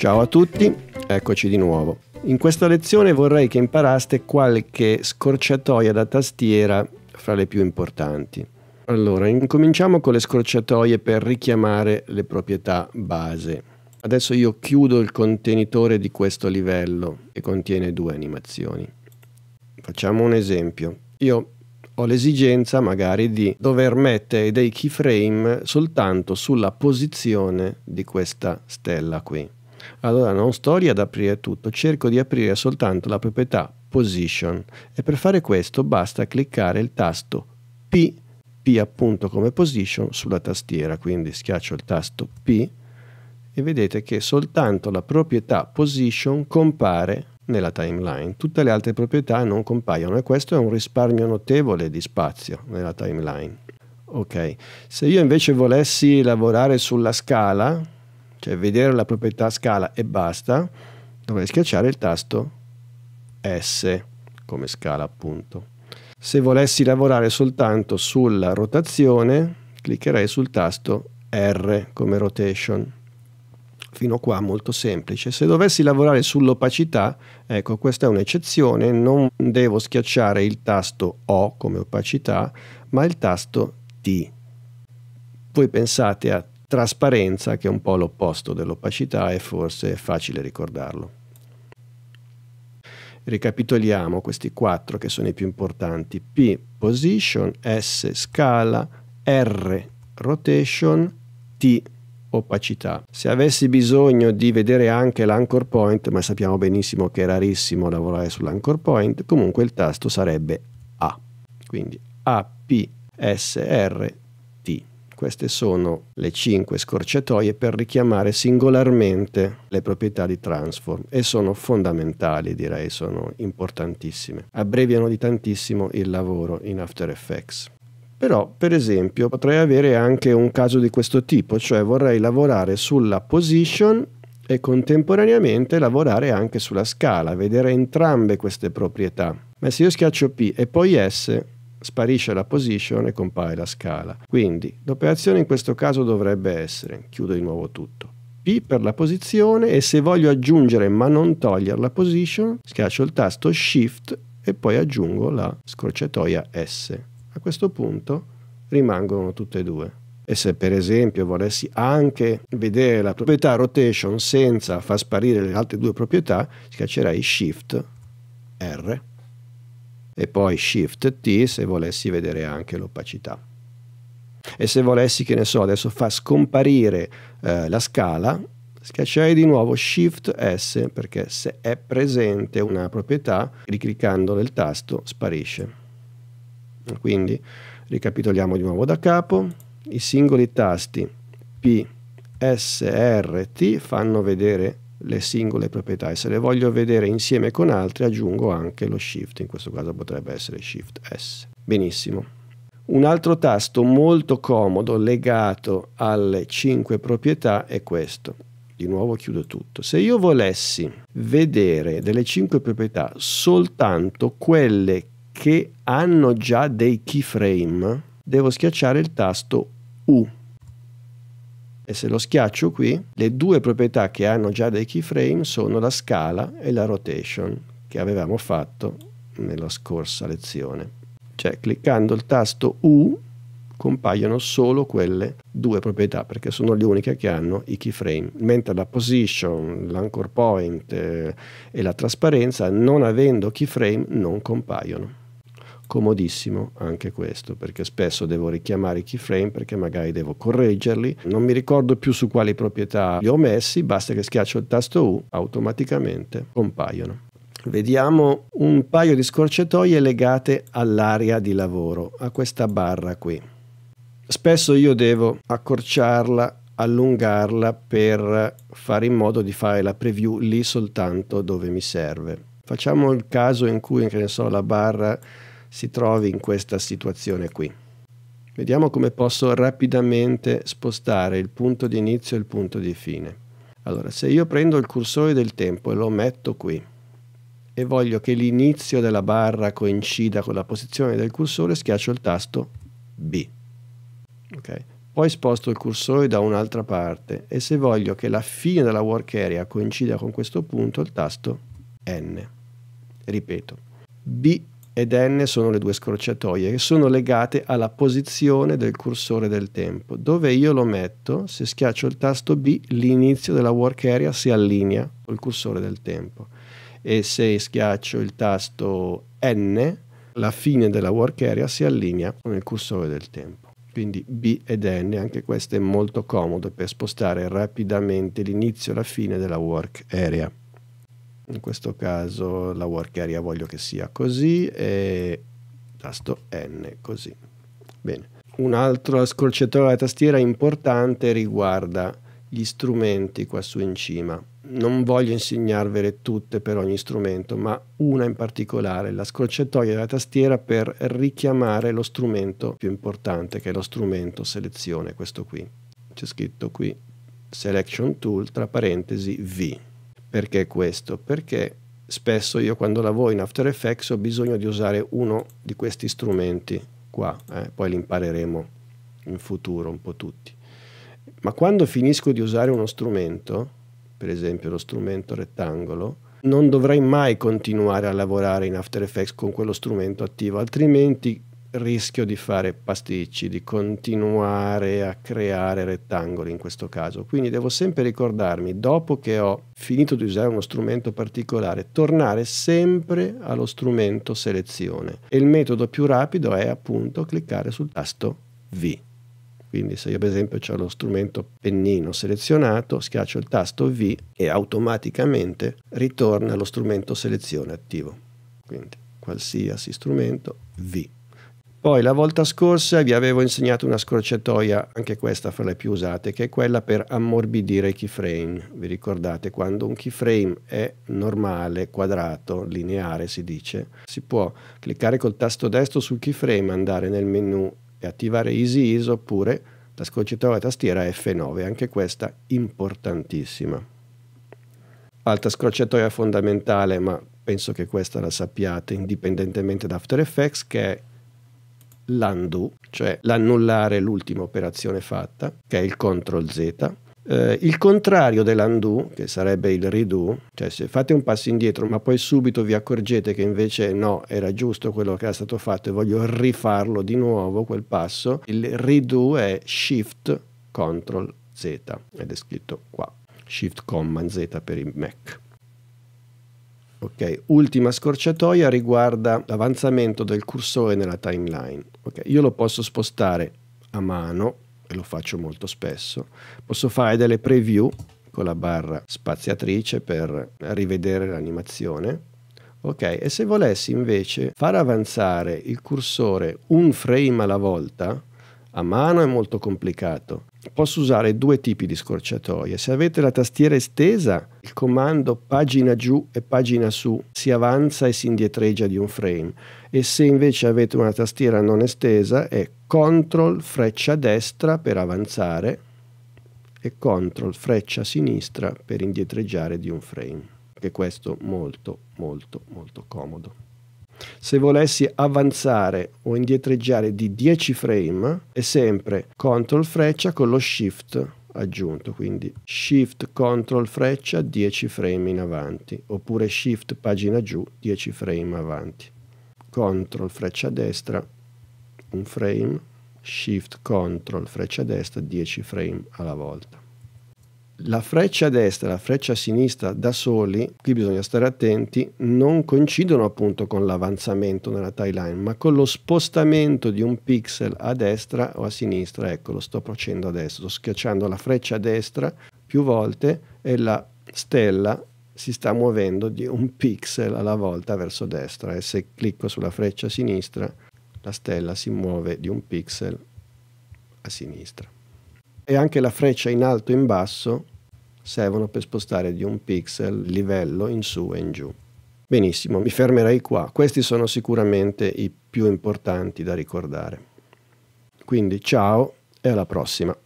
Ciao a tutti, eccoci di nuovo. In questa lezione vorrei che imparaste qualche scorciatoia da tastiera fra le più importanti. Allora, incominciamo con le scorciatoie per richiamare le proprietà base. Adesso io chiudo il contenitore di questo livello che contiene due animazioni. Facciamo un esempio. Io ho l'esigenza magari di dover mettere dei keyframe soltanto sulla posizione di questa stella qui. Allora non sto ad aprire tutto, cerco di aprire soltanto la proprietà position e per fare questo basta cliccare il tasto P, P appunto come position sulla tastiera, quindi schiaccio il tasto P e vedete che soltanto la proprietà position compare nella timeline. Tutte le altre proprietà non compaiono e questo è un risparmio notevole di spazio nella timeline. Ok, se io invece volessi lavorare sulla scala, cioè vedere la proprietà scala e basta, dovrei schiacciare il tasto S come scala appunto. Se volessi lavorare soltanto sulla rotazione, cliccherei sul tasto R come rotation. Fino qua molto semplice. Se dovessi lavorare sull'opacità, ecco questa è un'eccezione, non devo schiacciare il tasto O come opacità, ma il tasto T. Voi pensate a Trasparenza, che è un po' l'opposto dell'opacità e forse è facile ricordarlo. Ricapitoliamo questi quattro che sono i più importanti. P position, S scala, R rotation, T opacità. Se avessi bisogno di vedere anche l'anchor point, ma sappiamo benissimo che è rarissimo lavorare sull'anchor point, comunque il tasto sarebbe A. Quindi A, P, S, R, queste sono le cinque scorciatoie per richiamare singolarmente le proprietà di transform e sono fondamentali, direi, sono importantissime. Abbreviano di tantissimo il lavoro in After Effects. Però, per esempio, potrei avere anche un caso di questo tipo, cioè vorrei lavorare sulla position e contemporaneamente lavorare anche sulla scala, vedere entrambe queste proprietà. Ma se io schiaccio P e poi S, sparisce la position e compare la scala. Quindi l'operazione in questo caso dovrebbe essere, chiudo di nuovo tutto, P per la posizione e se voglio aggiungere ma non togliere la position, schiaccio il tasto Shift e poi aggiungo la scorciatoia S. A questo punto rimangono tutte e due. E se per esempio volessi anche vedere la proprietà rotation senza far sparire le altre due proprietà, schiaccerei Shift R e poi Shift T se volessi vedere anche l'opacità. E se volessi, che ne so, adesso fa scomparire eh, la scala, schiacciai di nuovo Shift S perché se è presente una proprietà, ricliccando nel tasto sparisce. Quindi ricapitoliamo di nuovo da capo, i singoli tasti P, S, R, T fanno vedere le singole proprietà e se le voglio vedere insieme con altre aggiungo anche lo shift, in questo caso potrebbe essere shift S. Benissimo. Un altro tasto molto comodo legato alle cinque proprietà è questo. Di nuovo chiudo tutto. Se io volessi vedere delle cinque proprietà soltanto quelle che hanno già dei keyframe, devo schiacciare il tasto U e se lo schiaccio qui, le due proprietà che hanno già dei keyframe sono la scala e la rotation che avevamo fatto nella scorsa lezione. Cioè cliccando il tasto U compaiono solo quelle due proprietà perché sono le uniche che hanno i keyframe, mentre la position, l'anchor point eh, e la trasparenza non avendo keyframe non compaiono comodissimo anche questo, perché spesso devo richiamare i keyframe perché magari devo correggerli, non mi ricordo più su quali proprietà li ho messi, basta che schiaccio il tasto U, automaticamente compaiono. Vediamo un paio di scorciatoie legate all'area di lavoro, a questa barra qui. Spesso io devo accorciarla, allungarla per fare in modo di fare la preview lì soltanto dove mi serve. Facciamo il caso in cui, che ne so, la barra si trovi in questa situazione qui. Vediamo come posso rapidamente spostare il punto di inizio e il punto di fine. Allora, se io prendo il cursore del tempo e lo metto qui e voglio che l'inizio della barra coincida con la posizione del cursore, schiaccio il tasto B. Okay. Poi sposto il cursore da un'altra parte e se voglio che la fine della work area coincida con questo punto, il tasto N. Ripeto, B ed n sono le due scorciatoie che sono legate alla posizione del cursore del tempo. Dove io lo metto, se schiaccio il tasto B, l'inizio della work area si allinea col cursore del tempo e se schiaccio il tasto n, la fine della work area si allinea con il cursore del tempo. Quindi B ed N, anche questo è molto comodo per spostare rapidamente l'inizio e la fine della work area in questo caso la work area voglio che sia così e tasto N così. Bene. Un'altra scorciatoia della tastiera importante riguarda gli strumenti qua su in cima. Non voglio insegnarvele tutte per ogni strumento, ma una in particolare, la scorciatoia della tastiera per richiamare lo strumento più importante, che è lo strumento selezione, questo qui. C'è scritto qui Selection Tool tra parentesi V perché questo? Perché spesso io quando lavoro in After Effects ho bisogno di usare uno di questi strumenti qua, eh? poi li impareremo in futuro un po' tutti. Ma quando finisco di usare uno strumento, per esempio lo strumento rettangolo, non dovrei mai continuare a lavorare in After Effects con quello strumento attivo, altrimenti rischio di fare pasticci, di continuare a creare rettangoli in questo caso. Quindi devo sempre ricordarmi, dopo che ho finito di usare uno strumento particolare, tornare sempre allo strumento selezione. E il metodo più rapido è appunto cliccare sul tasto V. Quindi se io per esempio ho lo strumento pennino selezionato, schiaccio il tasto V e automaticamente ritorna allo strumento selezione attivo. Quindi qualsiasi strumento V. Poi la volta scorsa vi avevo insegnato una scorciatoia, anche questa fra le più usate, che è quella per ammorbidire i keyframe. Vi ricordate quando un keyframe è normale, quadrato, lineare si dice, si può cliccare col tasto destro sul keyframe, andare nel menu e attivare Easy ISO oppure la scorciatoia tastiera F9, anche questa importantissima. Altra scorciatoia fondamentale, ma penso che questa la sappiate indipendentemente da After Effects, che è l'undo, cioè l'annullare l'ultima operazione fatta, che è il CTRL Z, eh, il contrario dell'undo, che sarebbe il redo, cioè se fate un passo indietro ma poi subito vi accorgete che invece no, era giusto quello che era stato fatto e voglio rifarlo di nuovo quel passo, il redo è shift control Z ed è scritto qua, shift Command Z per i Mac. Okay. Ultima scorciatoia riguarda l'avanzamento del cursore nella timeline. Okay. Io lo posso spostare a mano e lo faccio molto spesso. Posso fare delle preview con la barra spaziatrice per rivedere l'animazione. Okay. E se volessi invece far avanzare il cursore un frame alla volta, a mano è molto complicato. Posso usare due tipi di scorciatoie. Se avete la tastiera estesa, il comando pagina giù e pagina su si avanza e si indietreggia di un frame e se invece avete una tastiera non estesa è CTRL freccia destra per avanzare e CTRL freccia sinistra per indietreggiare di un frame. Che questo molto molto molto comodo. Se volessi avanzare o indietreggiare di 10 frame è sempre CTRL freccia con lo SHIFT aggiunto, quindi Shift Control freccia 10 frame in avanti, oppure Shift pagina giù 10 frame avanti. CTRL freccia destra un frame, Shift Control freccia destra 10 frame alla volta la freccia destra e la freccia sinistra da soli, qui bisogna stare attenti, non coincidono appunto con l'avanzamento nella tie ma con lo spostamento di un pixel a destra o a sinistra. Ecco, lo sto facendo adesso, sto schiacciando la freccia destra più volte e la stella si sta muovendo di un pixel alla volta verso destra e se clicco sulla freccia sinistra la stella si muove di un pixel a sinistra e anche la freccia in alto e in basso servono per spostare di un pixel il livello in su e in giù. Benissimo, mi fermerei qua. Questi sono sicuramente i più importanti da ricordare. Quindi ciao e alla prossima.